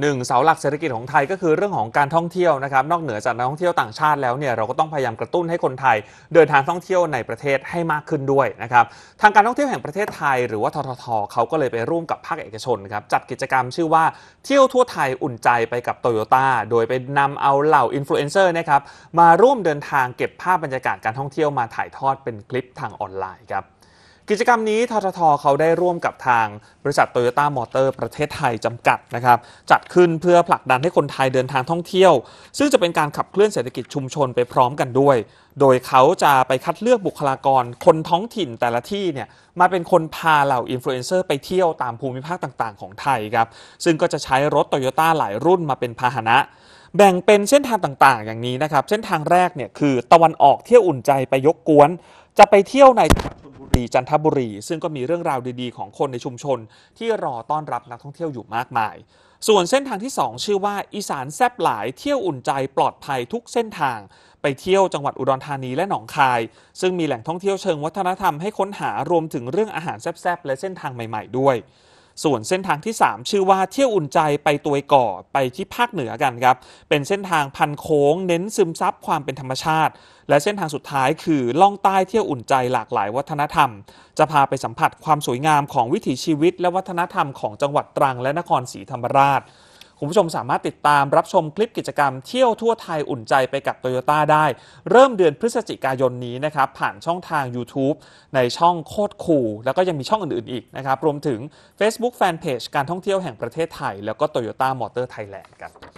หนึ่งเสาหลักเศรษฐกิจของไทยก็คือเรื่องของการท่องเที่ยวนะครับนอกเหนือจากนักท่องเที่ยวต่างชาติแล้วเนี่ยเราก็ต้องพยายามกระตุ้นให้คนไทย เดินทางท่องเที่ยวในประเทศให้มากขึ้นด้วยนะครับทางการท่องเที่ยวแห่งประเทศไทย หรือว่าทททเขาก็เลยไปร่วมกับภาคเอกชนครับจัดกิจกรรมชื่อว่าเที่ยวทั่วไทยอุ่นใจไปกับโตโยต้าโดยไปนำเอาเหล่าอินฟลูเอนเซอร์นะครับมาร่วมเดินทางเก็บภาพบรรยากาศการท่องเที่ยวมาถ่ายทอดเป็นคลิปทางออนไลน์ครับกิจกรรมนี้ ททท เขาได้ร่วมกับทางบริษัทโตโยต้ามอเตอร์ประเทศไทยจำกัดนะครับ จัดขึ้นเพื่อผลักดันให้คนไทยเดินทางท่องเที่ยว ซึ่งจะเป็นการขับเคลื่อนเศรษฐกิจชุมชนไปพร้อมกันด้วย โดยเขาจะไปคัดเลือกบุคลากรคนท้องถิ่นแต่ละที่เนี่ย มาเป็นคนพาเหล่าอินฟลูเอนเซอร์ไปเที่ยวตามภูมิภาคต่างๆของไทยครับ ซึ่งก็จะใช้รถโตโยต้าหลายรุ่นมาเป็นพาหนะ แบ่งเป็นเส้นทางต่าง ๆ อย่างนี้นะครับ เส้นทางแรกเนี่ยคือตะวันออกเที่ยวอุ่นใจไปยกกวน จะไปเที่ยวในบุรีจันทบุรี ซึ่งก็มีเรื่องราวดีๆของคนในชุมชนที่รอต้อนรับนักท่องเที่ยวอยู่มากมาย ส่วนเส้นทางที่2ชื่อว่า อีสานแซบหลายเที่ยวอุ่นใจปลอดภัยทุกเส้นทางไปเที่ยวจังหวัดอุดรธานีและหนองคาย ซึ่งมีแหล่งท่องเที่ยวเชิงวัฒนธรรมให้ค้นหารวมถึงเรื่องอาหารแซบๆและเส้นทางใหม่ๆ ด้วยส่วนเส้นทางที่ 3 ชื่อว่าเที่ยวอุ่นใจไปตัวยก่อ ไปที่ภาคเหนือกันครับเป็นเส้นทางพันโค้งเน้นซึมซับความเป็นธรรมชาติ และเส้นทางสุดท้ายคือล่องใต้เที่ยวอุ่นใจหลากหลายวัฒนธรรม จะพาไปสัมผัสความสวยงามของวิถีชีวิตและวัฒนธรรมของจังหวัดตรัง และนครศรีธรรมราชคุณผู้ชมสามารถติดตามรับชมคลิปกิจกรรมเที่ยวทั่วไทยอุ่นใจไปกับโตโยต้าได้ เริ่มเดือนพฤศจิกายนนี้นะครับผ่านช่องทาง YouTube ในช่องโคตรคูลแล้วก็ยังมีช่องอื่นๆอีกนะครับ รวมถึง Facebook Fanpage การท่องเที่ยวแห่งประเทศไทยแล้วก็ Toyota Motor Thailand ์กัน